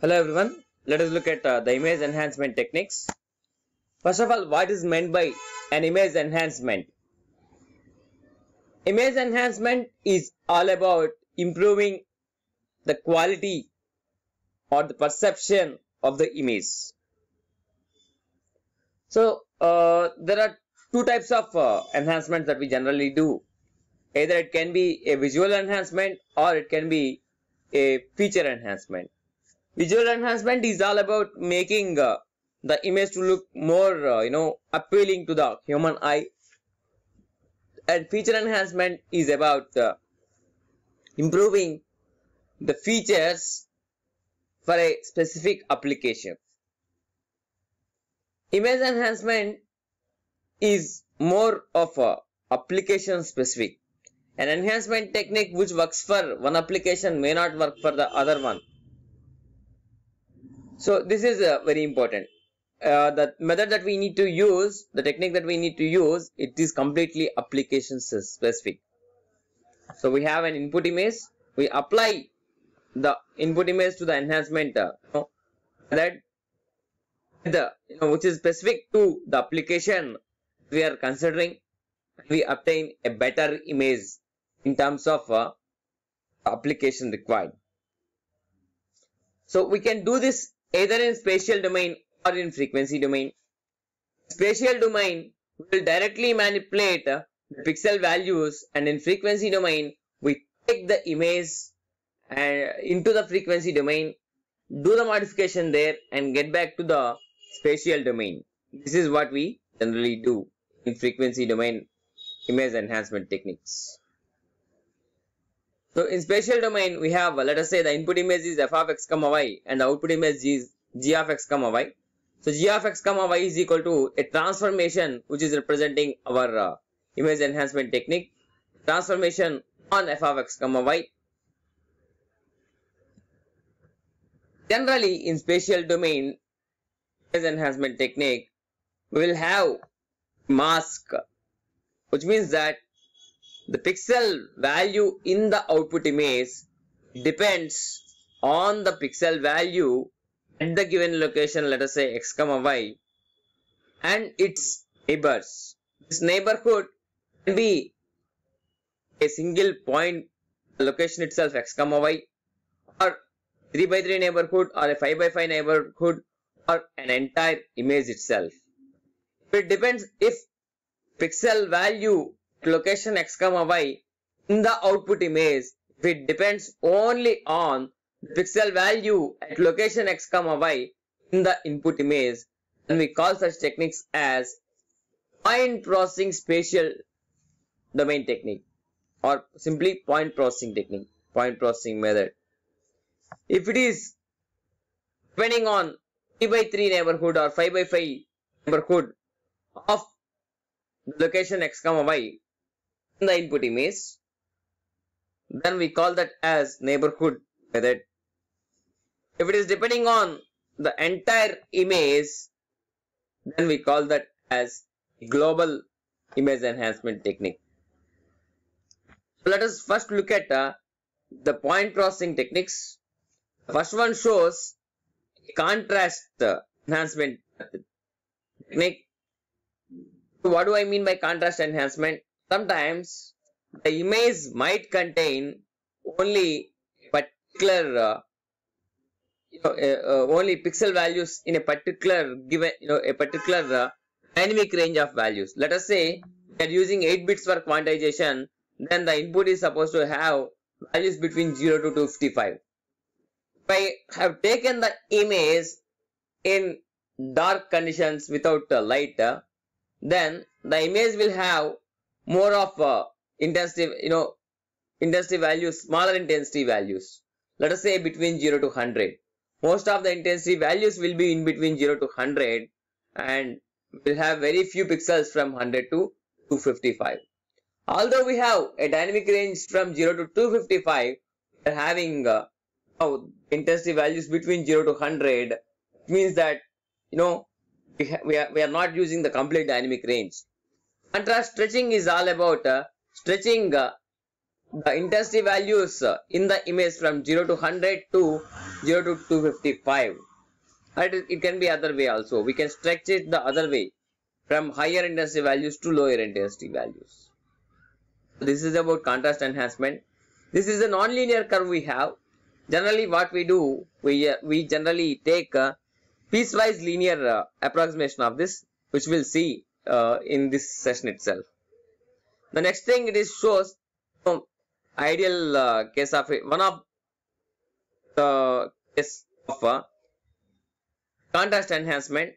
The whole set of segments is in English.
Hello everyone, let us look at uh, the image enhancement techniques. First of all, what is meant by an image enhancement? Image enhancement is all about improving the quality or the perception of the image. So, uh, there are two types of uh, enhancements that we generally do. Either it can be a visual enhancement or it can be a feature enhancement visual enhancement is all about making uh, the image to look more uh, you know appealing to the human eye and feature enhancement is about uh, improving the features for a specific application image enhancement is more of a application specific an enhancement technique which works for one application may not work for the other one so this is uh, very important. Uh, the method that we need to use, the technique that we need to use, it is completely application specific. So we have an input image, we apply the input image to the enhancement uh, that the you know, which is specific to the application we are considering. We obtain a better image in terms of uh, application required. So we can do this either in spatial domain or in frequency domain. Spatial domain will directly manipulate the pixel values and in frequency domain we take the image and into the frequency domain, do the modification there and get back to the spatial domain. This is what we generally do in frequency domain image enhancement techniques. So in spatial domain, we have, let us say the input image is f of x comma y and the output image is g of x comma y. So g of x comma y is equal to a transformation which is representing our uh, image enhancement technique. Transformation on f of x comma y. Generally in spatial domain image enhancement technique, we will have mask which means that the pixel value in the output image depends on the pixel value at the given location let us say x comma y and its neighbors this neighborhood can be a single point location itself x comma y or 3 by 3 neighborhood or a 5 by 5 neighborhood or an entire image itself it depends if pixel value location x comma y in the output image which depends only on the pixel value at location x comma y in the input image and we call such techniques as point processing spatial domain technique or simply point processing technique point processing method if it is depending on 3 by 3 neighborhood or 5 by 5 neighborhood of location x comma y the input image then we call that as neighborhood method if it is depending on the entire image then we call that as global image enhancement technique so let us first look at uh, the point processing techniques the first one shows contrast uh, enhancement technique so what do i mean by contrast enhancement Sometimes the image might contain only particular uh, you know, uh, uh, only pixel values in a particular given you know a particular uh, dynamic range of values. Let us say we are using 8 bits for quantization, then the input is supposed to have values between 0 to 255. If I have taken the image in dark conditions without uh, light, uh, then the image will have more of uh, intensity, you know, intensity values, smaller intensity values. Let us say between 0 to 100. Most of the intensity values will be in between 0 to 100 and will have very few pixels from 100 to 255. Although we have a dynamic range from 0 to 255, we are having uh, intensity values between 0 to 100 means that, you know, we, we, are, we are not using the complete dynamic range. Contrast stretching is all about uh, stretching uh, the intensity values uh, in the image from 0 to 100 to 0 to 255. And it, can be other way also. We can stretch it the other way from higher intensity values to lower intensity values. This is about contrast enhancement. This is a nonlinear curve we have. Generally what we do, we, uh, we generally take a piecewise linear uh, approximation of this which we'll see uh, in this session itself. The next thing it is shows ideal uh, case of one of the case of uh, contrast enhancement.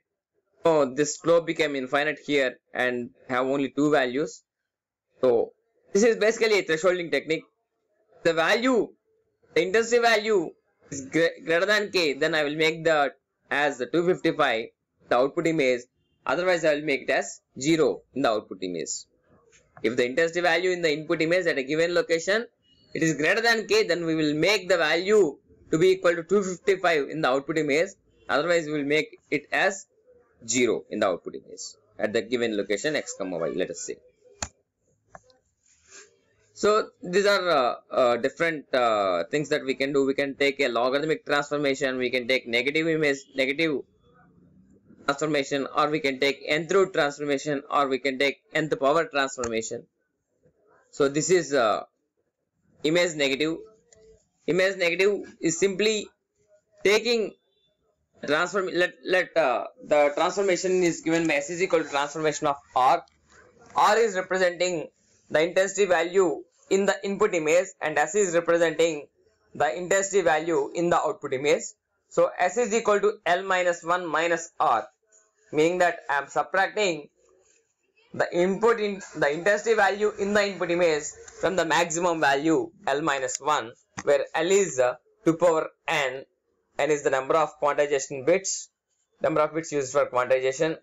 So this globe became infinite here and have only two values. So this is basically a thresholding technique. The value, the intensity value is greater than k, then I will make the as 255 the output image Otherwise, I will make it as 0 in the output image. If the intensity value in the input image at a given location, it is greater than k, then we will make the value to be equal to 255 in the output image. Otherwise, we will make it as 0 in the output image at the given location x comma y, let us say. So these are uh, uh, different uh, things that we can do. We can take a logarithmic transformation. We can take negative image, negative transformation or we can take nth root transformation or we can take nth power transformation. So this is uh, image negative. Image negative is simply taking transform let let uh, the transformation is given by s is equal to transformation of r r is representing the intensity value in the input image and s is representing the intensity value in the output image so S is equal to L minus 1 minus R meaning that I am subtracting the input in the intensity value in the input image from the maximum value L minus 1 where L is 2 power n n is the number of quantization bits number of bits used for quantization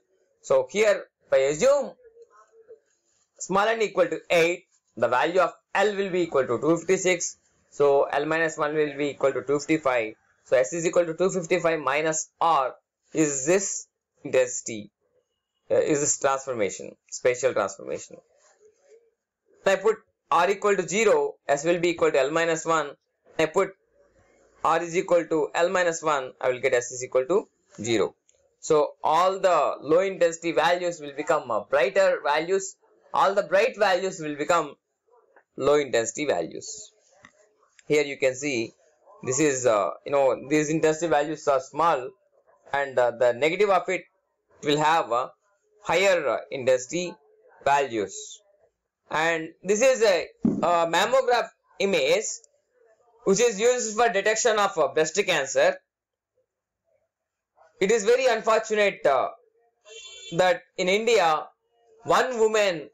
so here if I assume small n equal to 8 the value of L will be equal to 256 so L minus 1 will be equal to 255 so S is equal to 255 minus R is this density, uh, is this transformation, spatial transformation. I put R equal to 0, S will be equal to L minus 1. I put R is equal to L minus 1, I will get S is equal to 0. So all the low intensity values will become brighter values. All the bright values will become low intensity values. Here you can see this is uh, you know these intensity values are small and uh, the negative of it will have uh, higher intensity values and this is a, a, mammograph image which is used for detection of uh, breast cancer it is very unfortunate uh, that in india one woman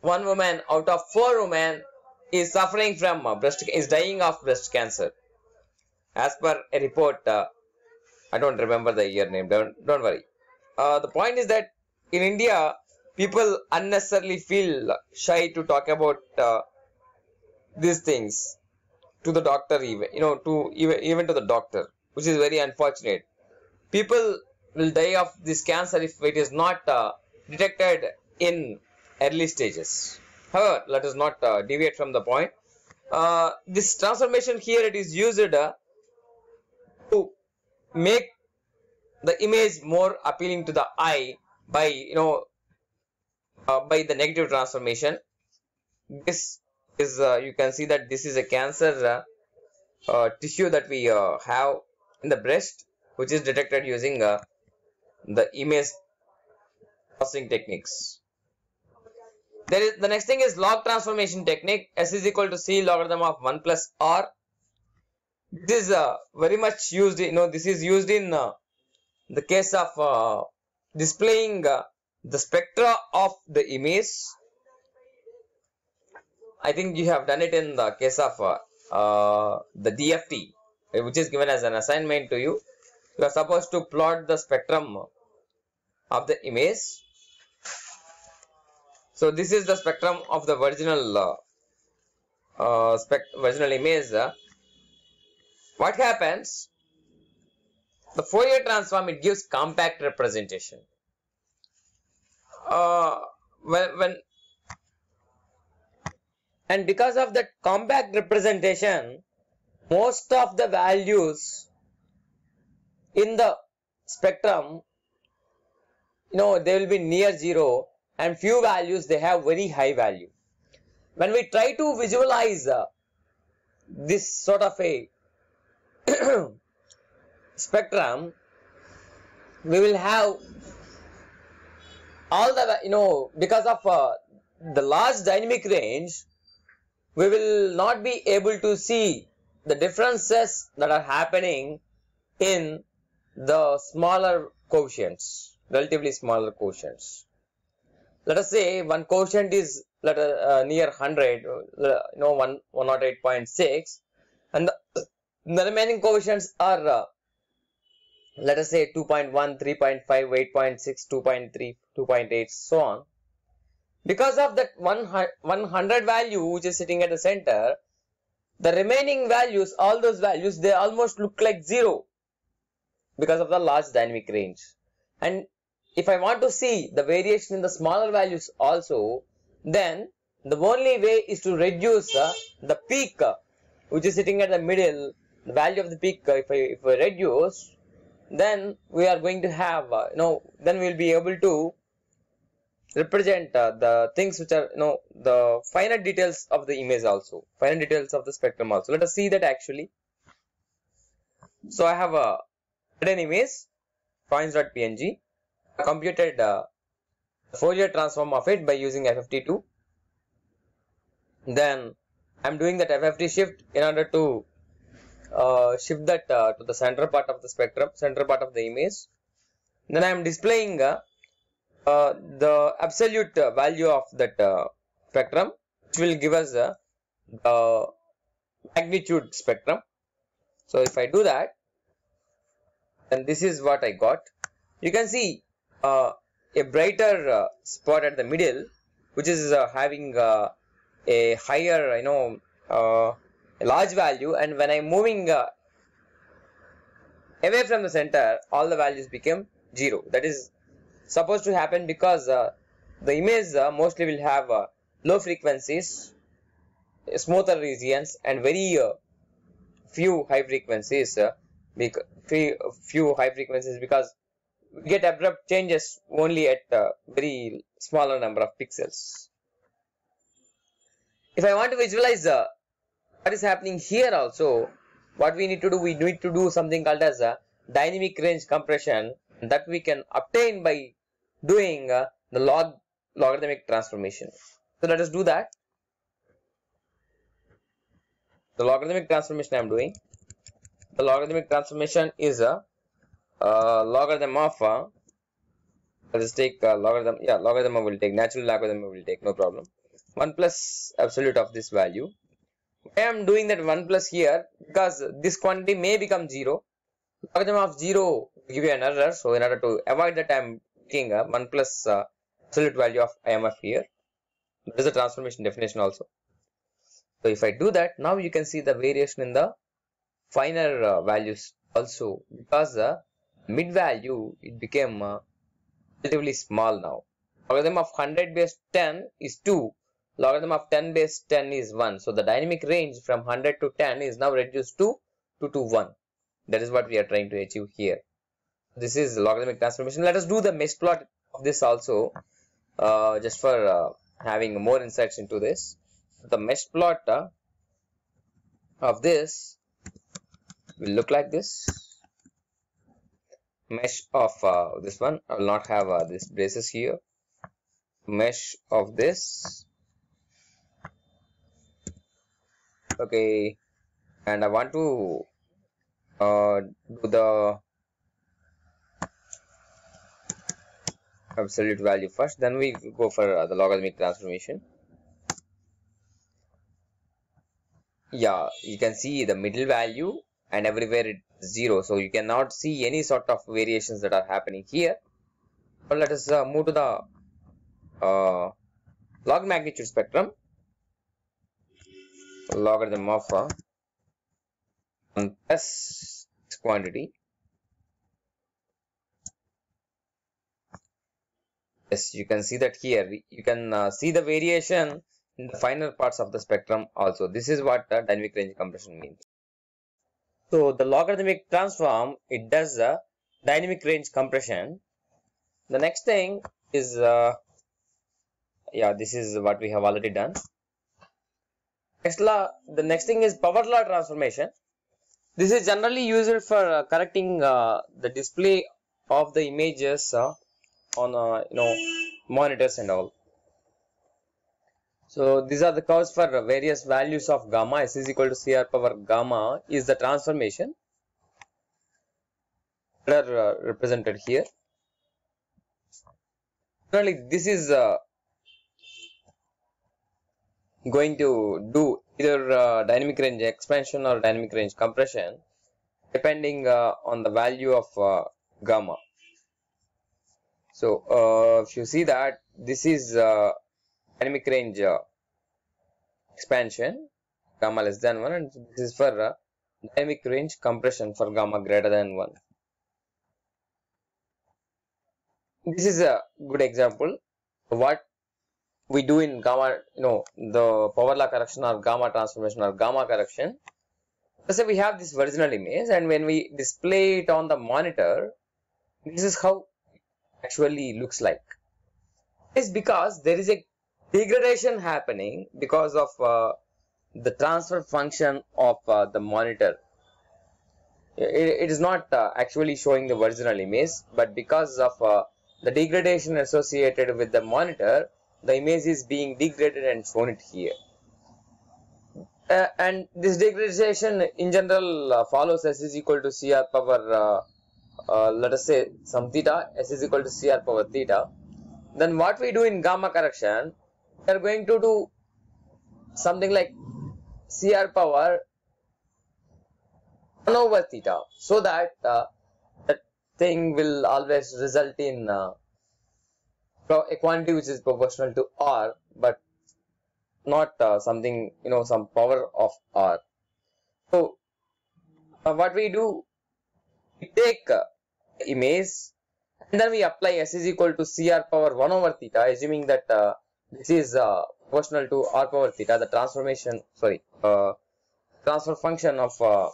one woman out of four women is suffering from uh, breast is dying of breast cancer as per a report, uh, I don't remember the year name, don't, don't worry. Uh, the point is that in India, people unnecessarily feel shy to talk about uh, these things to the doctor even you know to even even to the doctor which is very unfortunate people will die of this cancer if it is not uh, detected in early stages however let us not uh, deviate from the point uh, this transformation here it is used uh, to make the image more appealing to the eye by you know uh, by the negative transformation this is uh, you can see that this is a cancer uh, uh tissue that we uh, have in the breast which is detected using uh, the image processing techniques there is the next thing is log transformation technique s is equal to c logarithm of 1 plus r this is uh, very much used you know this is used in uh, the case of uh, displaying uh, the spectra of the image i think you have done it in the case of uh, uh, the dft which is given as an assignment to you you are supposed to plot the spectrum of the image so this is the spectrum of the original uh, spec original image what happens? The Fourier transform, it gives compact representation. Uh, when, when and because of that compact representation, most of the values in the spectrum, you know, they will be near zero and few values they have very high value. When we try to visualize uh, this sort of a spectrum we will have all the you know because of uh, the large dynamic range we will not be able to see the differences that are happening in the smaller quotients relatively smaller quotients let us say one quotient is let uh, near 100 uh, you know 1 108.6 and the the remaining coefficients are, uh, let us say, 2.1, 3.5, 8.6, 2.3, 2.8, so on. Because of that 100 value which is sitting at the center, the remaining values, all those values, they almost look like 0 because of the large dynamic range. And if I want to see the variation in the smaller values also, then the only way is to reduce uh, the peak uh, which is sitting at the middle the value of the peak uh, if, I, if I reduce then we are going to have uh, you know then we will be able to represent uh, the things which are you know the finer details of the image also finer details of the spectrum also let us see that actually so I have a hidden image points.png computed uh, Fourier transform of it by using FFT2 then I'm doing that FFT shift in order to uh, shift that uh, to the center part of the spectrum, center part of the image. Then I am displaying uh, uh, the absolute value of that spectrum, which will give us the magnitude spectrum. So if I do that, then this is what I got. You can see uh, a brighter uh, spot at the middle, which is uh, having a higher, you know, large value and when I'm moving uh, away from the center all the values become 0 that is supposed to happen because uh, the image uh, mostly will have uh, low frequencies smoother regions and very uh, few high frequencies uh, few high frequencies because we get abrupt changes only at very smaller number of pixels if I want to visualize the what is happening here also what we need to do we need to do something called as a dynamic range compression that we can obtain by doing uh, the log logarithmic transformation so let us do that the logarithmic transformation i'm doing the logarithmic transformation is a uh, logarithm of uh, let us take uh, logarithm yeah logarithm will take natural logarithm will take no problem 1 plus absolute of this value I am doing that 1 plus here because this quantity may become 0. Logarithm of 0 give you an error. So in order to avoid that I am taking a 1 plus uh, absolute value of IMF here. There is a transformation definition also. So if I do that now you can see the variation in the finer uh, values also because the uh, mid value it became uh, relatively small now. Logarithm of 100 base 10 is 2 logarithm of 10 base 10 is 1. So the dynamic range from 100 to 10 is now reduced to 2 to 1. That is what we are trying to achieve here. This is logarithmic transformation. Let us do the mesh plot of this also uh, just for uh, having more insights into this. The mesh plot uh, of this will look like this. Mesh of uh, this one, I will not have uh, this braces here. Mesh of this okay and I want to uh, do the absolute value first then we go for uh, the logarithmic transformation yeah you can see the middle value and everywhere it's zero so you cannot see any sort of variations that are happening here but let us uh, move to the uh, log magnitude spectrum logarithm of a this quantity yes you can see that here you can uh, see the variation in the finer parts of the spectrum also this is what the dynamic range compression means so the logarithmic transform it does the dynamic range compression the next thing is uh, yeah this is what we have already done Next law, the next thing is power law transformation. This is generally used for uh, correcting uh, the display of the images uh, on uh, you know monitors and all. So these are the curves for various values of gamma. S is equal to CR power gamma is the transformation that are uh, represented here. Generally, this is uh, going to do either uh, dynamic range expansion or dynamic range compression depending uh, on the value of uh, gamma so uh, if you see that this is uh, dynamic range uh, expansion gamma less than 1 and this is for dynamic range compression for gamma greater than 1 this is a good example what we do in gamma, you know, the power law correction or gamma transformation or gamma correction. Let's say we have this original image and when we display it on the monitor, this is how actually looks like. It's because there is a degradation happening because of uh, the transfer function of uh, the monitor. it, it is not uh, actually showing the original image, but because of uh, the degradation associated with the monitor, the image is being degraded and shown it here uh, and this degradation in general uh, follows s is equal to cr power uh, uh, let us say some theta s is equal to cr power theta then what we do in gamma correction we are going to do something like cr power 1 over theta so that uh, the thing will always result in uh, so a quantity which is proportional to r but not uh, something you know some power of r so uh, what we do we take uh, image and then we apply s is equal to cr power 1 over theta assuming that uh, this is uh, proportional to r power theta the transformation sorry uh, transfer function of uh,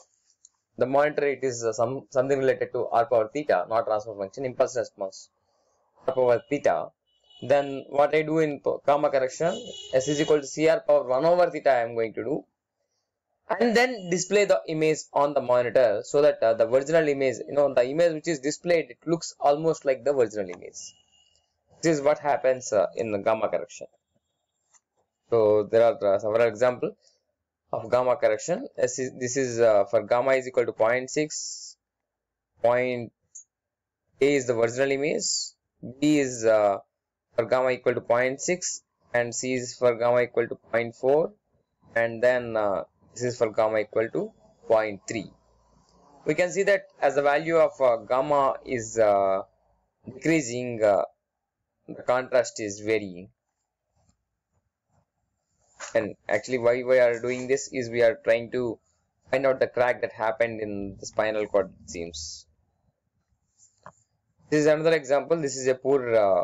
the monitor it is uh, some something related to r power theta not transfer function impulse response r power theta then what I do in comma correction s is equal to cr power 1 over theta I am going to do and then display the image on the monitor so that uh, the original image you know the image which is displayed it looks almost like the original image this is what happens uh, in the gamma correction so there are uh, several examples of gamma correction this is, this is uh, for gamma is equal to 0.6 point a is the original image b is uh, for gamma equal to 0.6 and c is for gamma equal to 0.4 and then uh, this is for gamma equal to 0.3 we can see that as the value of uh, gamma is uh, decreasing uh, the contrast is varying and actually why we are doing this is we are trying to find out the crack that happened in the spinal cord seams seems this is another example this is a poor uh,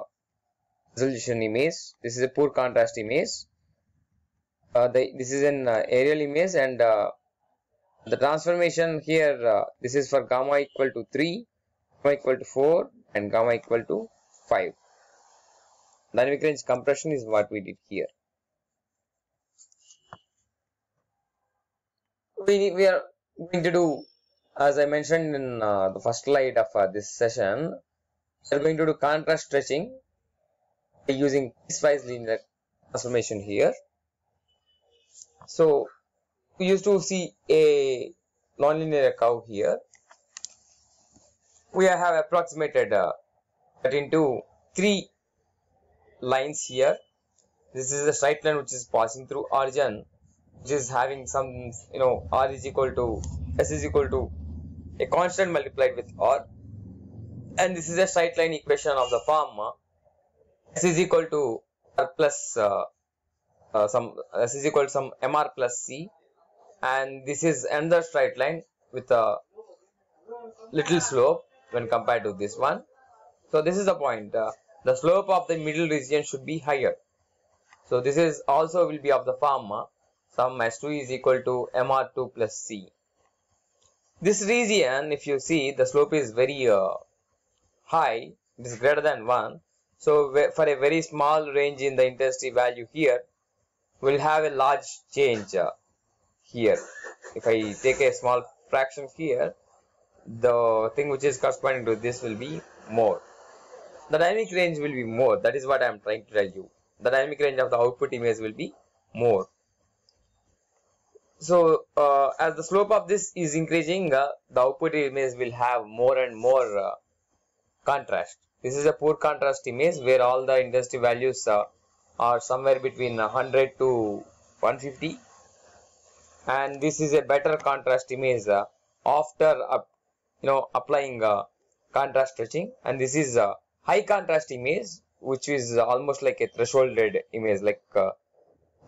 resolution image this is a poor contrast image uh, the, this is an uh, aerial image and uh, the transformation here uh, this is for gamma equal to 3 gamma equal to 4 and gamma equal to 5 dynamic range compression is what we did here we, we are going to do as I mentioned in uh, the first slide of uh, this session we are going to do contrast stretching using piecewise linear transformation here. So we used to see a nonlinear curve here. We have approximated uh, into three lines here. This is a straight line which is passing through origin, which is having some you know r is equal to s is equal to a constant multiplied with r, and this is a straight line equation of the form S is equal to R plus uh, uh, some S is equal to some MR plus C and this is another straight line with a little slope when compared to this one. So this is the point. Uh, the slope of the middle region should be higher. So this is also will be of the form uh, some S2 is equal to MR2 plus C. This region if you see the slope is very uh, high it is greater than 1 so for a very small range in the intensity value here, we'll have a large change uh, here. If I take a small fraction here, the thing which is corresponding to this will be more. The dynamic range will be more. That is what I am trying to tell you. The dynamic range of the output image will be more. So uh, as the slope of this is increasing, uh, the output image will have more and more uh, contrast. This is a poor contrast image where all the industry values uh, are somewhere between 100 to 150 and this is a better contrast image uh, after uh, you know applying uh, contrast stretching and this is a high contrast image which is almost like a thresholded image like uh,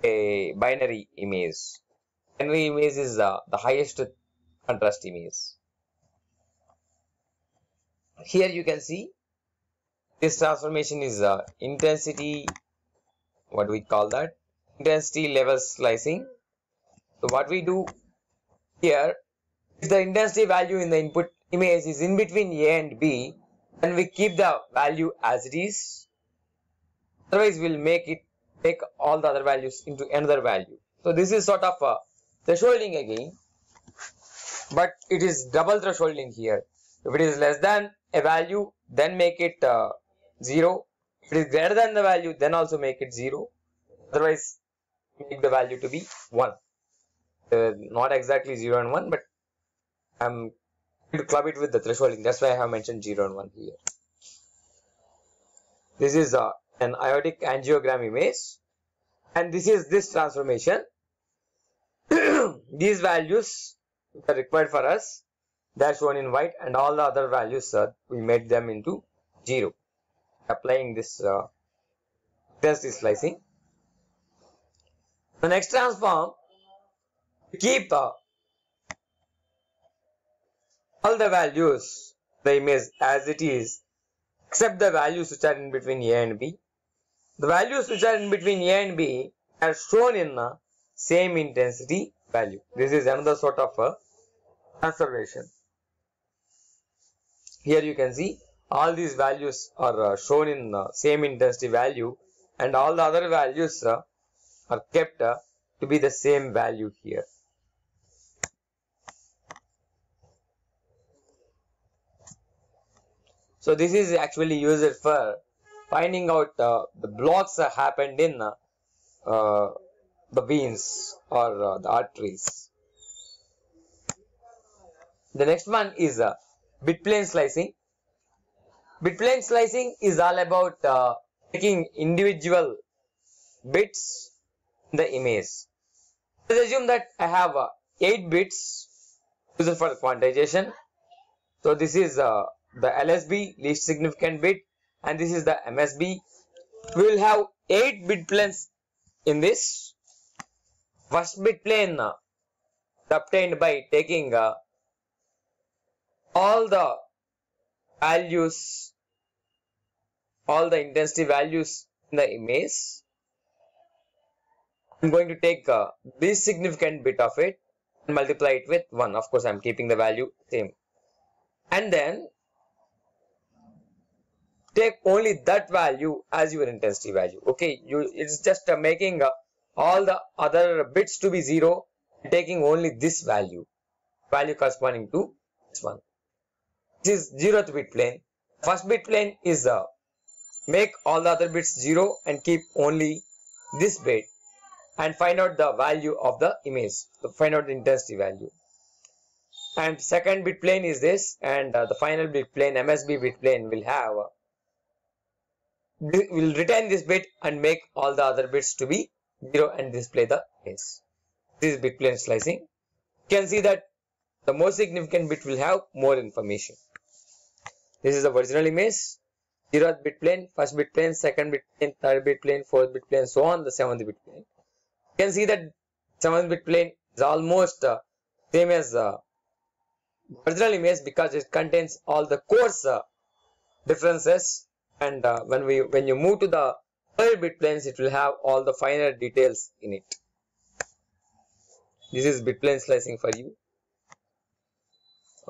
a binary image binary image is uh, the highest contrast image here you can see this transformation is uh, intensity what do we call that intensity level slicing so what we do here, if the intensity value in the input image is in between a and b then we keep the value as it is otherwise we'll make it take all the other values into another value so this is sort of a thresholding again but it is double thresholding here if it is less than a value then make it uh, 0. If it is greater than the value, then also make it 0. Otherwise, make the value to be 1. Uh, not exactly 0 and 1, but I'm going to club it with the thresholding. That's why I have mentioned 0 and 1 here. This is uh, an iodic angiogram image. And this is this transformation. These values are required for us. They're shown in white and all the other values, sir, we made them into 0 applying this uh, test slicing. The next transform to keep uh, all the values the image as it is except the values which are in between A and B. The values which are in between A and B are shown in the same intensity value. This is another sort of a uh, conservation. Here you can see all these values are uh, shown in uh, same intensity value and all the other values uh, are kept to be the same value here. So this is actually used for finding out uh, the blocks that happened in uh, the veins or the arteries. The next one is uh, bit plane slicing. Bitplane slicing is all about uh, taking individual bits in the image. Let's assume that I have uh, 8 bits used for quantization. So this is uh, the LSB, least significant bit and this is the MSB. We will have 8 bit planes in this. First bit plane uh, obtained by taking uh, all the values all the intensity values in the image. I'm going to take uh, this significant bit of it and multiply it with 1. Of course, I'm keeping the value same. And then take only that value as your intensity value. Okay, you it's just uh, making uh, all the other bits to be 0 taking only this value, value corresponding to this one. This is 0th bit plane. First bit plane is the uh, Make all the other bits 0 and keep only this bit and find out the value of the image. So find out the intensity value. And second bit plane is this and uh, the final bit plane MSB bit plane will have uh, will retain this bit and make all the other bits to be 0 and display the image. This is bit plane slicing. You can see that the most significant bit will have more information. This is the original image zeroth bit plane, first bit plane, second bit plane, third bit plane, fourth bit plane, so on the seventh bit plane. You can see that seventh bit plane is almost uh, same as uh, original image because it contains all the coarse uh, differences and uh, when we when you move to the third bit planes it will have all the finer details in it this is bit plane slicing for you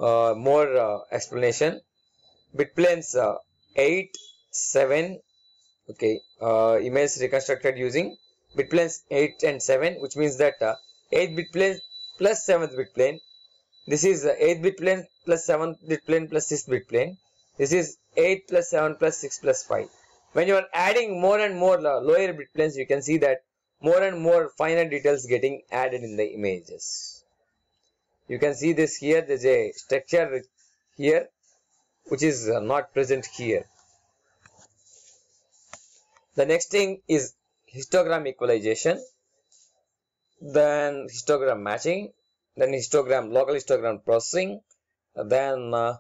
uh, more uh, explanation bit planes uh, 8 7 okay uh, image reconstructed using bit planes 8 and 7 which means that uh, 8 bit plane plus 7th bit plane this is uh, 8 bit plane plus 7th bit plane plus 6th bit plane this is 8 plus 7 plus 6 plus 5 when you are adding more and more lower bit planes you can see that more and more finer details getting added in the images you can see this here there's a structure here which is uh, not present here. The next thing is histogram equalization, then histogram matching, then histogram local histogram processing, then uh,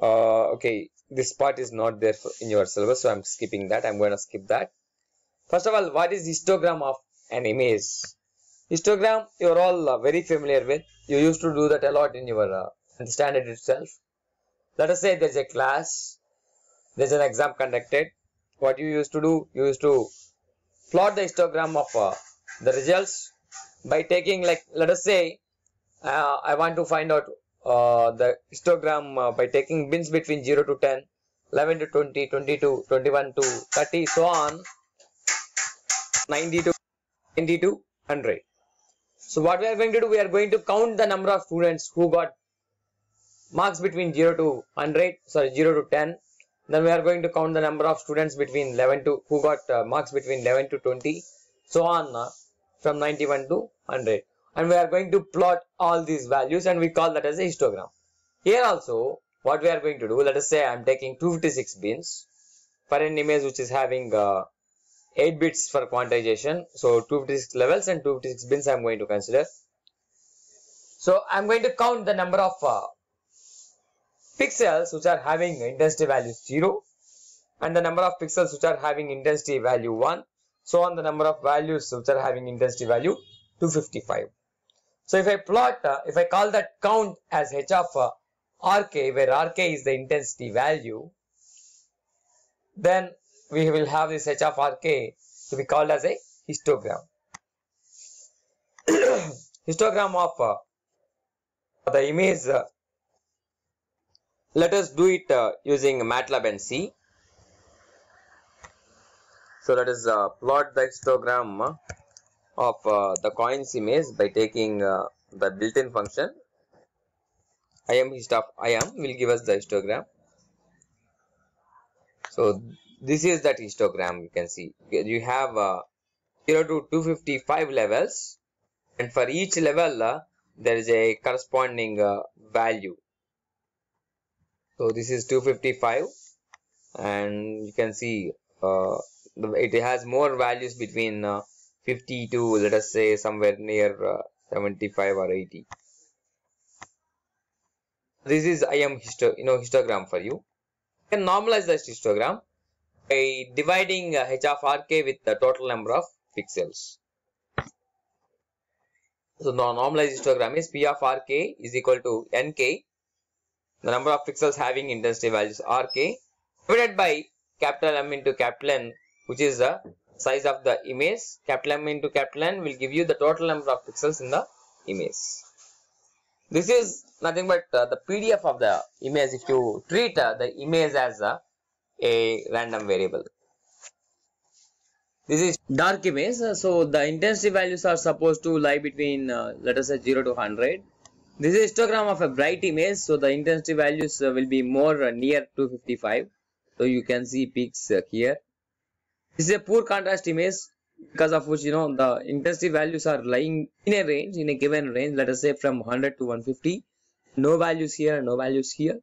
uh, okay this part is not there in your syllabus so I'm skipping that I'm going to skip that. First of all what is histogram of an image? Histogram you're all uh, very familiar with you used to do that a lot in your uh, standard itself let us say there's a class, there's an exam conducted. What you used to do, you used to plot the histogram of uh, the results by taking like, let us say, uh, I want to find out uh, the histogram uh, by taking bins between 0 to 10, 11 to 20, 22, 21 to 30, so on, 90 to 92, 100. So what we are going to do, we are going to count the number of students who got marks between 0 to 100 sorry 0 to 10 then we are going to count the number of students between 11 to who got uh, marks between 11 to 20 so on uh, from 91 to 100 and we are going to plot all these values and we call that as a histogram here also what we are going to do let us say i'm taking 256 bins for an image which is having uh, 8 bits for quantization so 256 levels and 256 bins i'm going to consider so i'm going to count the number of uh, pixels which are having intensity value 0 and the number of pixels which are having intensity value 1 so on the number of values which are having intensity value 255 so if I plot uh, if I call that count as h of uh, rk where rk is the intensity value then we will have this h of rk to be called as a histogram histogram of uh, the image uh, let us do it uh, using MATLAB and see. So let us uh, plot the histogram of uh, the coins image by taking uh, the built-in function. I am hist of I am will give us the histogram. So this is that histogram you can see. You have uh, 0 to 255 levels and for each level uh, there is a corresponding value so this is 255 and you can see uh, it has more values between uh, 50 to let us say somewhere near uh, 75 or 80 this is I am histo you know histogram for you you can normalize this histogram by dividing uh, h of rk with the total number of pixels so normalized histogram is p of rk is equal to nk the number of pixels having intensity values rk divided by capital M into capital N which is the size of the image capital M into capital N will give you the total number of pixels in the image this is nothing but uh, the PDF of the image if you treat uh, the image as uh, a random variable. This is dark image so the intensity values are supposed to lie between uh, let us say 0 to 100 this is histogram of a bright image, so the intensity values uh, will be more uh, near 255. So you can see peaks uh, here. This is a poor contrast image because of which you know the intensity values are lying in a range, in a given range, let us say from 100 to 150. No values here, no values here.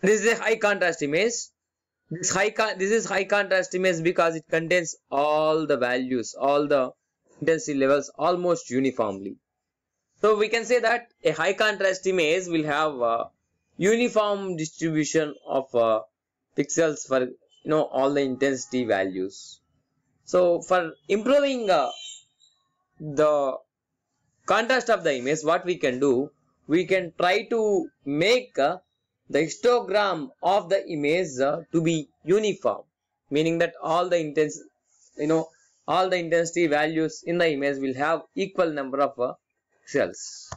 This is a high contrast image. This high this is high contrast image because it contains all the values, all the intensity levels almost uniformly. So we can say that a high contrast image will have a uniform distribution of uh, pixels for you know all the intensity values. So for improving uh, the contrast of the image what we can do we can try to make uh, the histogram of the image uh, to be uniform meaning that all the intensity you know all the intensity values in the image will have equal number of uh, cells.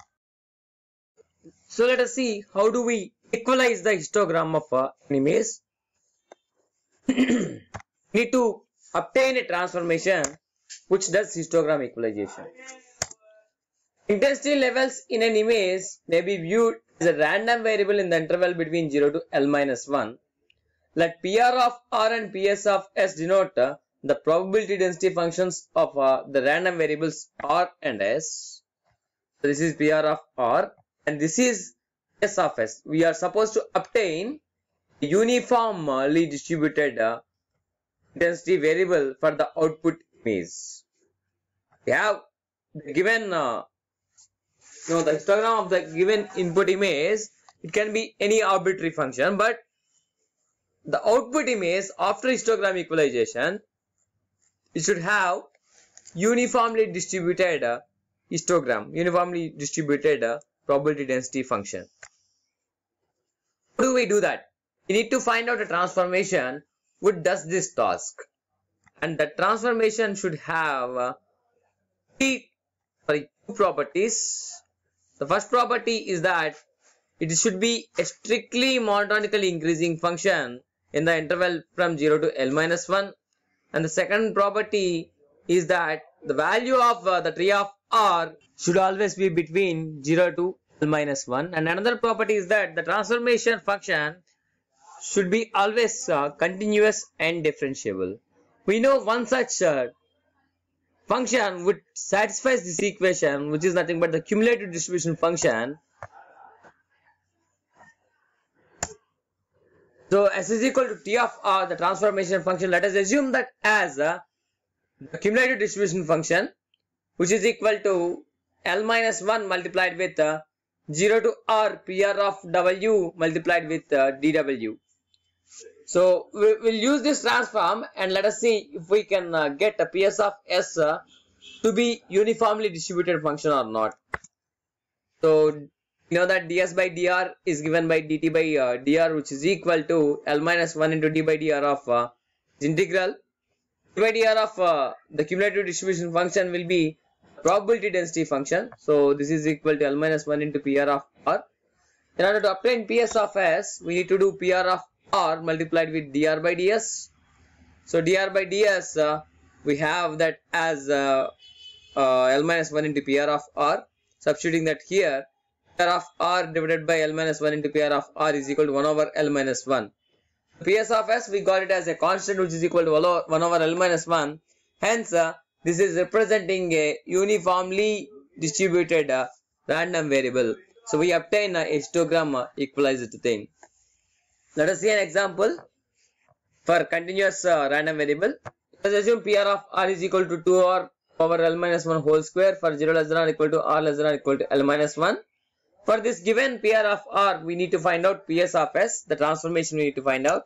So let us see how do we equalize the histogram of uh, image. Need to obtain a transformation which does histogram equalization. Intensity levels in an image may be viewed as a random variable in the interval between 0 to L minus 1. Let PR of R and PS of S denote uh, the probability density functions of uh, the random variables R and S. So this is PR of R and this is S of S. We are supposed to obtain uniformly distributed uh, density variable for the output image. We have given uh, you know the histogram of the given input image it can be any arbitrary function but the output image after histogram equalization it should have uniformly distributed uh, histogram uniformly distributed uh, probability density function. How do we do that? We need to find out a transformation which does this task and the transformation should have uh, three sorry, two properties. The first property is that it should be a strictly monotonically increasing function in the interval from 0 to l minus 1 and the second property is that the value of uh, the tree of r should always be between 0 to l minus 1 and another property is that the transformation function should be always uh, continuous and differentiable. We know one such uh, function which satisfies this equation which is nothing but the cumulative distribution function. So s is equal to t of r the transformation function let us assume that as uh, the cumulative distribution function which is equal to L minus 1 multiplied with uh, 0 to R PR of W multiplied with uh, DW. So we will use this transform and let us see if we can uh, get a PS of S to be uniformly distributed function or not. So you know that ds by dr is given by dt by dr which is equal to L minus 1 into d by dr of integral d by dr of the cumulative distribution function will be probability density function. So this is equal to L minus 1 into PR of R. In order to obtain PS of S, we need to do PR of R multiplied with dr by ds. So dr by ds, uh, we have that as uh, uh, L minus 1 into PR of R. Substituting that here, PR of R divided by L minus 1 into PR of R is equal to 1 over L minus 1. PS of S, we got it as a constant which is equal to 1 over L minus 1. Hence, uh, this is representing a uniformly distributed uh, random variable. So we obtain uh, a histogram uh, equalized thing. Let us see an example for continuous uh, random variable. Let us assume PR of R is equal to 2 or power L minus 1 whole square for 0 less than or equal to R less than or equal to L minus 1. For this given PR of R, we need to find out PS of S, the transformation we need to find out.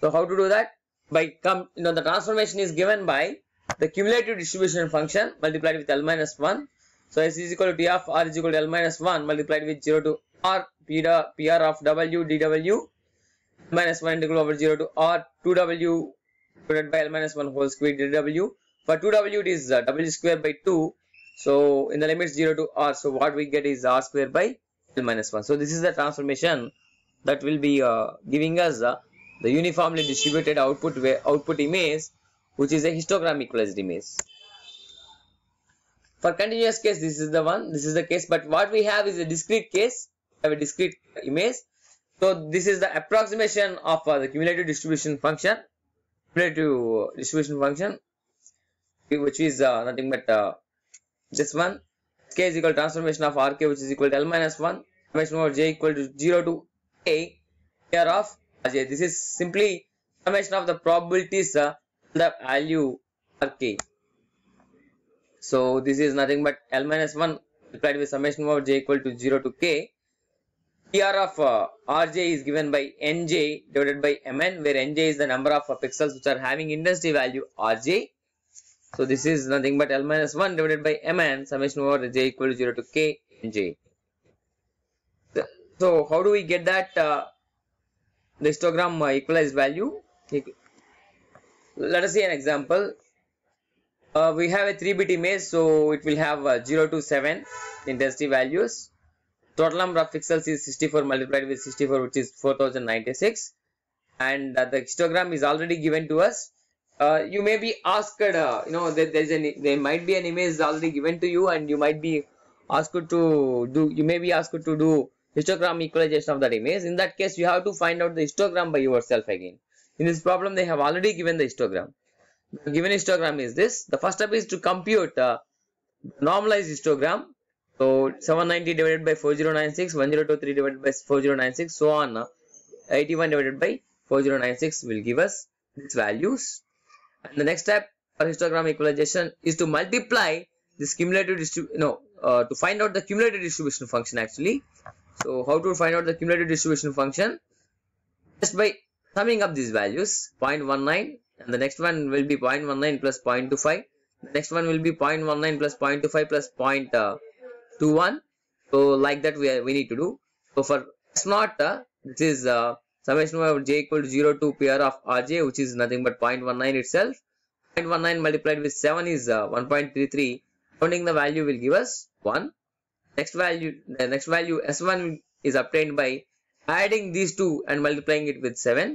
So how to do that? By come, you know, the transformation is given by the cumulative distribution function multiplied with L minus 1. So S is equal to T of R is equal to L minus 1 multiplied with 0 to R P da, PR of W DW minus 1 integral over 0 to R 2W divided by L minus 1 whole square DW. For 2W it is uh, W square by 2. So in the limit 0 to R. So what we get is R square by L minus 1. So this is the transformation that will be uh, giving us uh, the uniformly distributed output output image which is a histogram equalized image for continuous case this is the one this is the case but what we have is a discrete case have a discrete image so this is the approximation of uh, the cumulative distribution function cumulative distribution function which is uh, nothing but uh, this one k is equal to transformation of rk which is equal to l minus 1 summation over j equal to 0 to a here of j this is simply summation of the probabilities uh, the value r k. So this is nothing but L minus 1 multiplied with summation of j equal to 0 to k. PR of uh, Rj is given by Nj divided by Mn where Nj is the number of uh, pixels which are having intensity value Rj. So this is nothing but L minus 1 divided by Mn summation over j equal to 0 to k Nj. So how do we get that uh, the histogram uh, equalized value? let us see an example uh, we have a 3 bit image so it will have uh, 0 to 7 intensity values total number of pixels is 64 multiplied with 64 which is 4096 and uh, the histogram is already given to us uh, you may be asked uh, you know there, there's an there might be an image already given to you and you might be asked to do you may be asked to do histogram equalization of that image in that case you have to find out the histogram by yourself again in this problem, they have already given the histogram. The given histogram is this. The first step is to compute the normalized histogram. So 790 divided by 4096, 1023 divided by 4096, so on. 81 divided by 4096 will give us these values. And the next step for histogram equalization is to multiply this cumulative distribution, no, uh, to find out the cumulative distribution function actually. So how to find out the cumulative distribution function? Just by summing up these values 0.19 and the next one will be 0.19 plus 0.25 the next one will be 0.19 plus 0.25 plus 0.21 so like that we are, we need to do so for s not uh, this is uh, summation of j equal to 0 to pr of rj which is nothing but 0.19 itself 0.19 multiplied with 7 is uh, 1.33 rounding the value will give us 1 next value the next value s1 is obtained by adding these two and multiplying it with 7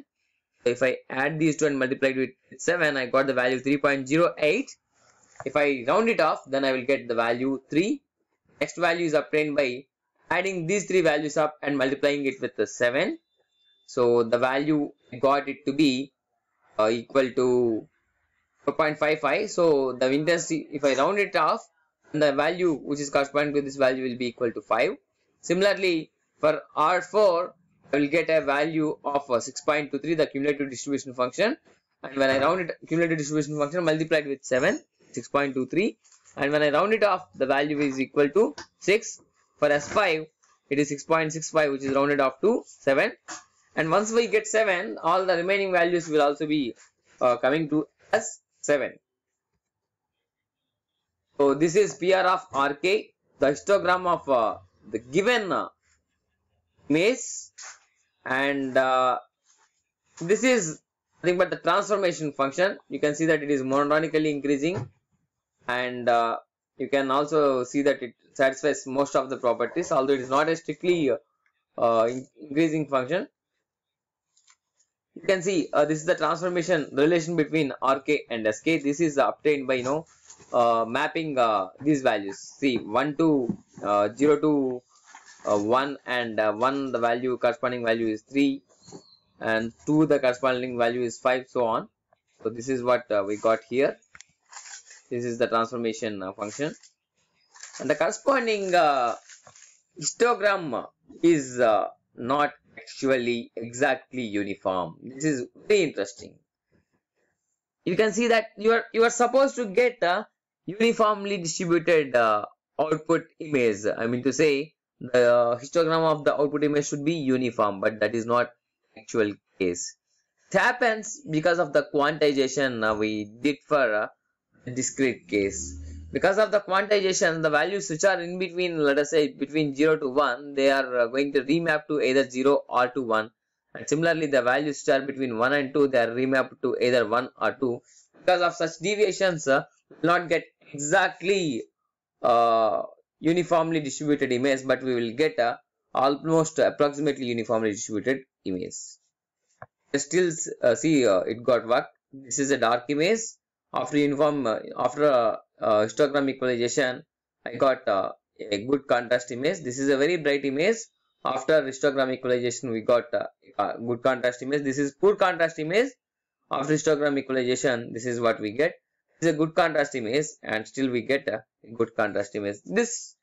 if I add these two and multiply it with 7 I got the value 3.08 if I round it off then I will get the value 3 next value is obtained by adding these three values up and multiplying it with the 7 so the value I got it to be uh, equal to 4.55 so the intensity if I round it off the value which is corresponding to this value will be equal to 5 similarly for R4 I will get a value of uh, 6.23, the cumulative distribution function. And when I round it, cumulative distribution function multiplied with 7, 6.23. And when I round it off, the value is equal to 6. For S5, it is 6.65, which is rounded off to 7. And once we get 7, all the remaining values will also be uh, coming to S7. So this is PR of RK, the histogram of uh, the given uh, maze and uh, this is nothing but the transformation function you can see that it is monotonically increasing and uh, you can also see that it satisfies most of the properties although it is not a strictly uh, increasing function you can see uh, this is the transformation relation between rk and sk this is obtained by you know uh, mapping uh, these values see 1 to uh, 0 to uh, 1 and uh, 1 the value corresponding value is 3 and 2 the corresponding value is 5 so on so this is what uh, we got here this is the transformation uh, function and the corresponding uh, histogram is uh, not actually exactly uniform this is very interesting you can see that you are you are supposed to get a uniformly distributed output image i mean to say the uh, histogram of the output image should be uniform but that is not actual case it happens because of the quantization uh, we did for uh, discrete case because of the quantization the values which are in between let us say between 0 to 1 they are uh, going to remap to either 0 or to 1 and similarly the values which are between 1 and 2 they are remapped to either 1 or 2 because of such deviations uh, will not get exactly uh, uniformly distributed image but we will get a almost approximately uniformly distributed image still uh, see uh, it got worked this is a dark image after uniform uh, after uh, uh, histogram equalization i got uh, a good contrast image this is a very bright image after histogram equalization we got a good contrast image this is poor contrast image after histogram equalization this is what we get this is a good contrast image and still we get a good contrast image. This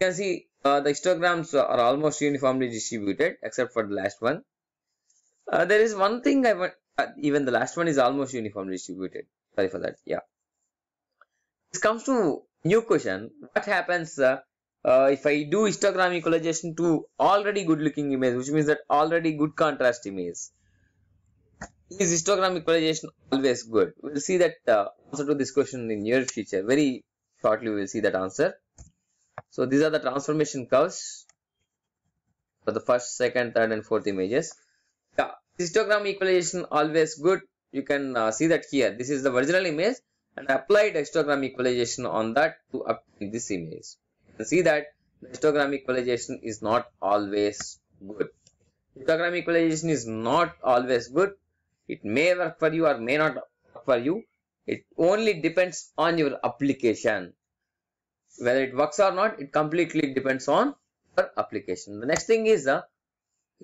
you can see uh, the histograms are almost uniformly distributed except for the last one. Uh, there is one thing I want, uh, even the last one is almost uniformly distributed. Sorry for that. Yeah. This comes to new question. What happens uh, uh, if I do histogram equalization to already good looking image, which means that already good contrast image? Is histogram equalization always good? We'll see that uh, answer to this question in near future. Very shortly we will see that answer so these are the transformation curves for the first second third and fourth images yeah histogram equalization always good you can uh, see that here this is the original image and applied histogram equalization on that to this image you can see that histogram equalization is not always good histogram equalization is not always good it may work for you or may not work for you it only depends on your application. Whether it works or not, it completely depends on your application. The next thing is the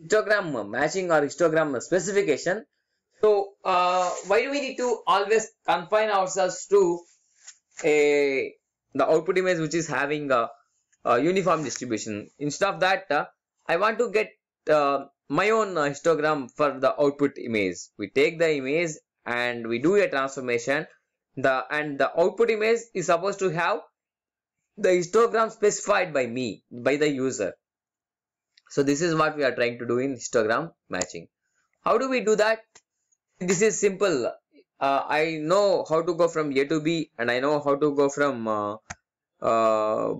histogram matching or histogram specification. So, uh, why do we need to always confine ourselves to a the output image which is having a, a uniform distribution? Instead of that, uh, I want to get uh, my own uh, histogram for the output image. We take the image and we do a transformation the and the output image is supposed to have the histogram specified by me by the user so this is what we are trying to do in histogram matching how do we do that this is simple uh, i know how to go from a to b and i know how to go from uh, uh,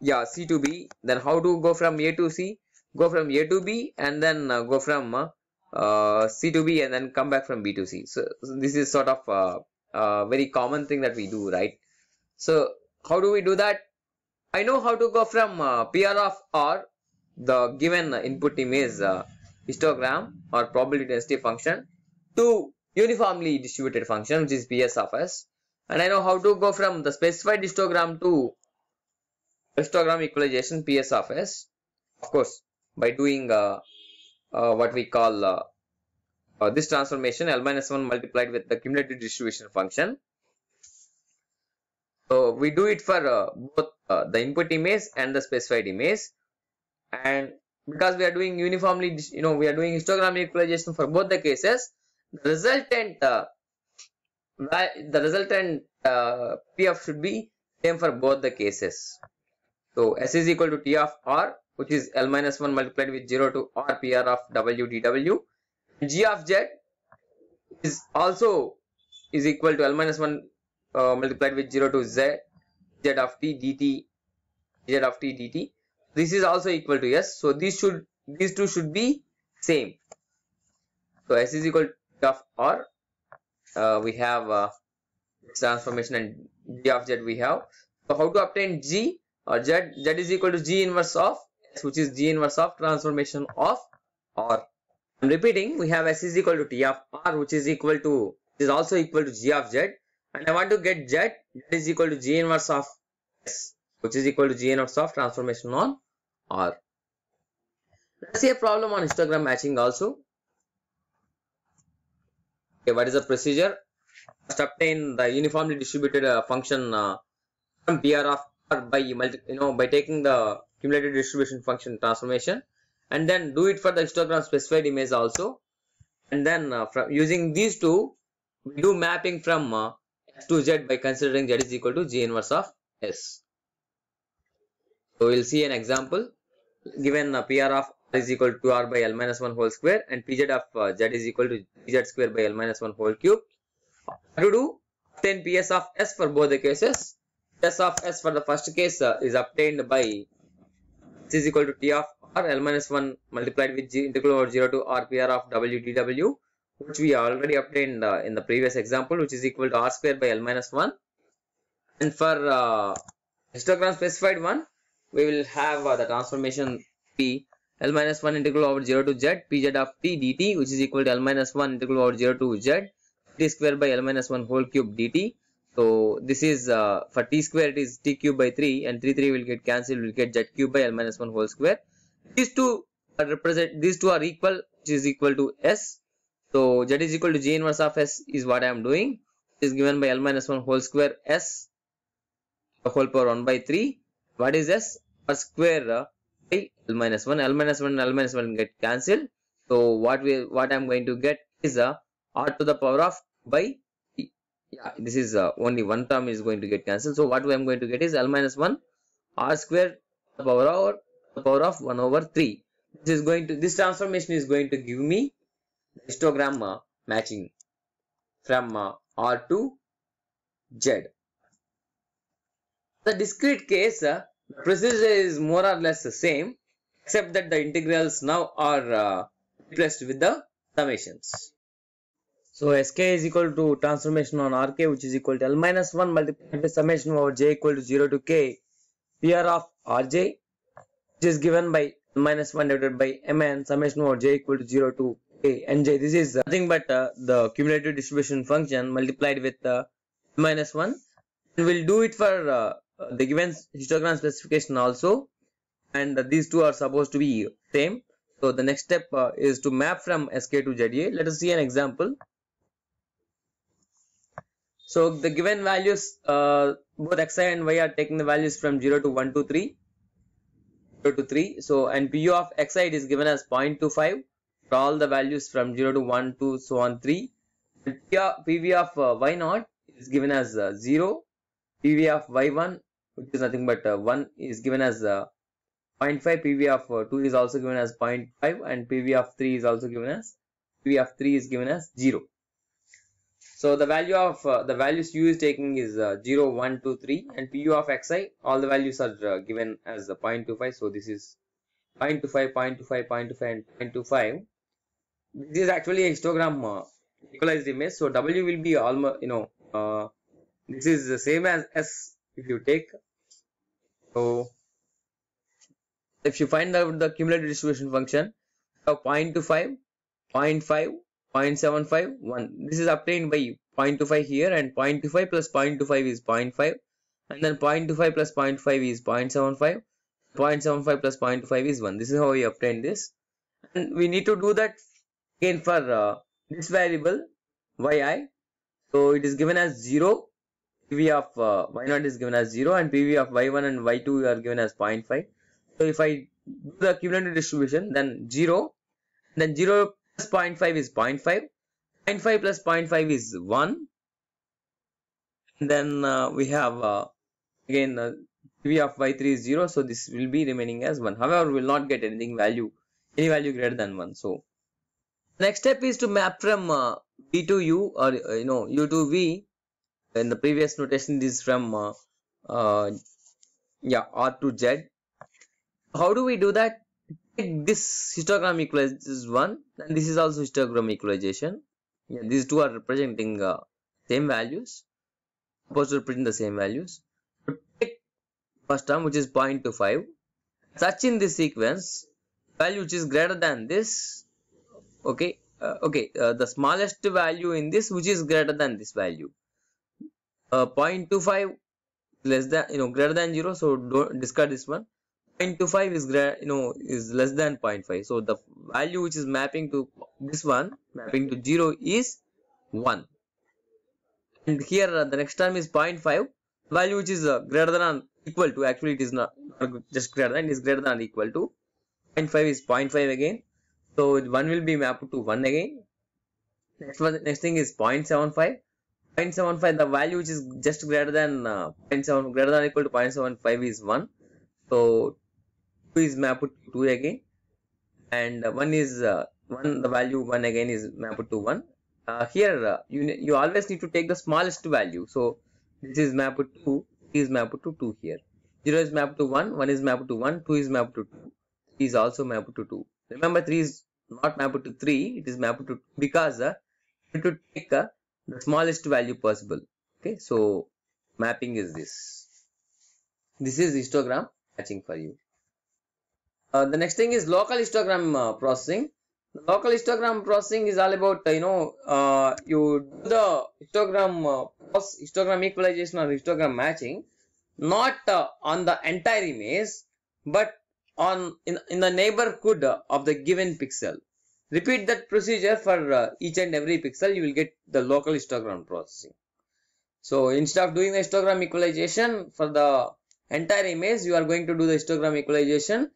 yeah c to b then how to go from a to c go from a to b and then uh, go from uh, uh, C to B and then come back from B to C. So, so this is sort of a uh, uh, very common thing that we do, right? So how do we do that? I know how to go from PR of R, the given input name is histogram or probability density function to uniformly distributed function which is PS of S and I know how to go from the specified histogram to histogram equalization PS of S of course by doing uh, uh, what we call uh, uh, this transformation L minus 1 multiplied with the cumulative distribution function. So we do it for both the input image and the specified image and because we are doing uniformly you know we are doing histogram equalization for both the cases the resultant uh, the resultant uh, pf should be same for both the cases so s is equal to t of r which is L minus 1 multiplied with 0 to RPR of W dW. G of Z is also is equal to L minus 1 uh, multiplied with 0 to Z, Z of T dt, Z of T dt. This is also equal to S. So these should, these two should be same. So S is equal to of R. Uh, we have uh, transformation and G of Z we have. So how to obtain G or Z? Z is equal to G inverse of which is G inverse of transformation of R. I'm repeating, we have S is equal to T of R, which is equal to, is also equal to G of Z. And I want to get Z, That is equal to G inverse of S, which is equal to G inverse of transformation on R. Let's see a problem on histogram matching also. Okay, what is the procedure? First obtain the uniformly distributed uh, function uh, from PR of R by, you know, by taking the cumulative distribution function transformation and then do it for the histogram specified image also and then uh, from using these two we do mapping from uh, S to Z by considering Z is equal to G inverse of S. So we'll see an example given uh, PR of R is equal to R by L minus 1 whole square and PZ of uh, Z is equal to z square by L minus 1 whole cube. How to do? Obtain PS of S for both the cases. S of S for the first case uh, is obtained by which is equal to T of R L minus 1 multiplied with G integral over 0 to RPR of W dW which we already obtained uh, in the previous example which is equal to R square by L minus 1 and for uh, histogram specified one we will have uh, the transformation P L minus 1 integral over 0 to Z PZ of T dt which is equal to L minus 1 integral over 0 to Z T square by L minus 1 whole cube dt so this is uh, for t square it is t cube by 3 and 3 3 will get cancelled will get z cube by l minus 1 whole square. These two are represent these two are equal which is equal to s. So z is equal to g inverse of s is what I am doing is given by l minus 1 whole square s whole power 1 by 3. What is s? A square uh, by l minus 1. l minus 1 l minus 1 get cancelled. So what we what I am going to get is a uh, r to the power of by yeah this is uh, only one term is going to get cancelled so what i'm going to get is l minus 1 r square the power of the power of 1 over 3 this is going to this transformation is going to give me histogram uh, matching from uh, r to z the discrete case uh, the procedure is more or less the same except that the integrals now are uh, replaced with the summations so Sk is equal to transformation on Rk which is equal to L minus 1 multiplied by summation over j equal to 0 to k PR of Rj which is given by L minus 1 divided by Mn summation over j equal to 0 to k Nj. This is nothing but uh, the cumulative distribution function multiplied with uh, L minus 1 and we'll do it for uh, the given histogram specification also and these two are supposed to be same. So the next step uh, is to map from Sk to ZA. Let us see an example. So the given values, uh, both xi and y are taking the values from 0 to 1 to 3, 0 to 3. So and pu of xi it is given as 0.25 for all the values from 0 to 1 to so on 3. And pv of uh, y naught is given as uh, 0. pv of y1 which is nothing but uh, 1 is given as uh, 0.5. pv of uh, 2 is also given as 0.5 and pv of 3 is also given as pv of 3 is given as 0. So the value of uh, the values u is taking is uh, 0, 1, 2, 3 and pu of xi all the values are uh, given as uh, 0.25. So this is 0.25, 0.25, 0.25 and 0.25. This is actually a histogram uh, equalized image. So w will be almost you know uh, this is the same as s if you take. So if you find out the cumulative distribution function, so uh, 0.25, 0.5 0.751 this is obtained by 0.25 here and 0.25 plus 0.25 is 0.5 and then 0.25 plus 0.5 is 0.75 0.75 plus 0.5 is 1 this is how we obtain this and we need to do that again for uh, this variable yi so it is given as 0 pv of uh, y0 is given as 0 and pv of y1 and y2 are given as 0.5 so if i do the cumulative distribution then 0 then 0 0.5 is 0.5 0.5 plus 0.5 is 1 and then uh, we have uh, again uh, v of y3 is 0 so this will be remaining as 1 however we will not get anything value any value greater than 1 so next step is to map from uh, v to u or uh, you know u to v in the previous notation this is from uh, uh, yeah r to z how do we do that this histogram equalization 1 and this is also histogram equalization yeah, these two are representing uh, same values supposed to represent the same values so take first term which is 0.25 such in this sequence value which is greater than this okay uh, okay uh, the smallest value in this which is greater than this value uh, 0.25 less than you know greater than 0 so don't discard this one 0.25 is you know is less than 0.5 so the value which is mapping to this one mapping to 0 is 1 and here uh, the next term is 0.5 value which is uh, greater than or equal to actually it is not just greater than it is greater than or equal to 0.5 is 0.5 again so 1 will be mapped to 1 again next one next thing is 0.75 0.75 the value which is just greater than uh, 0.7 greater than or equal to 0.75 is 1 so is mapped to 2 again and uh, 1 is uh, 1 the value 1 again is mapped to 1 uh, here uh, you you always need to take the smallest value so this is mapped to 2 is mapped to 2 here 0 is mapped to 1 1 is mapped to 1 2 is mapped to 2 3 is also mapped to 2 remember 3 is not mapped to 3 it is mapped to because uh, you to take uh, the smallest value possible okay so mapping is this this is histogram matching for you uh, the next thing is local histogram uh, processing the local histogram processing is all about uh, you know uh, you do the histogram uh, histogram equalization or histogram matching not on the entire image but on in, in the neighborhood of the given pixel repeat that procedure for each and every pixel you will get the local histogram processing so instead of doing the histogram equalization for the entire image you are going to do the histogram equalization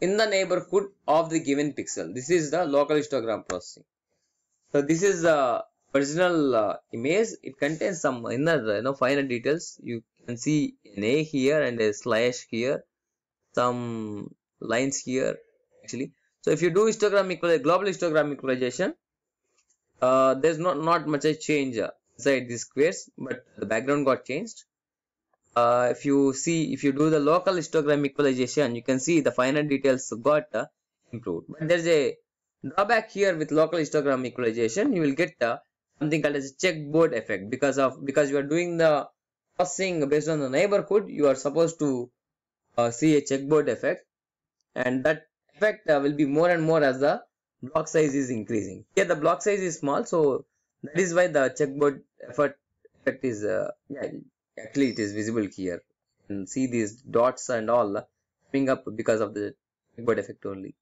in the neighborhood of the given pixel. This is the local histogram processing. So this is the original uh, image. It contains some inner, you know, finer details. You can see an A here and a slash here, some lines here actually. So if you do histogram global histogram equalization, uh, there's not not much a change uh, inside these squares, but the background got changed uh, if you see if you do the local histogram equalization you can see the finer details got uh, improved but there's a drawback here with local histogram equalization you will get uh, something called as a checkboard effect because of because you are doing the crossing based on the neighborhood you are supposed to uh, see a checkboard effect and that effect uh, will be more and more as the block size is increasing here the block size is small so that is why the checkboard effect is uh, yeah, actually it is visible here and see these dots and all coming uh, up because of the big bird effect only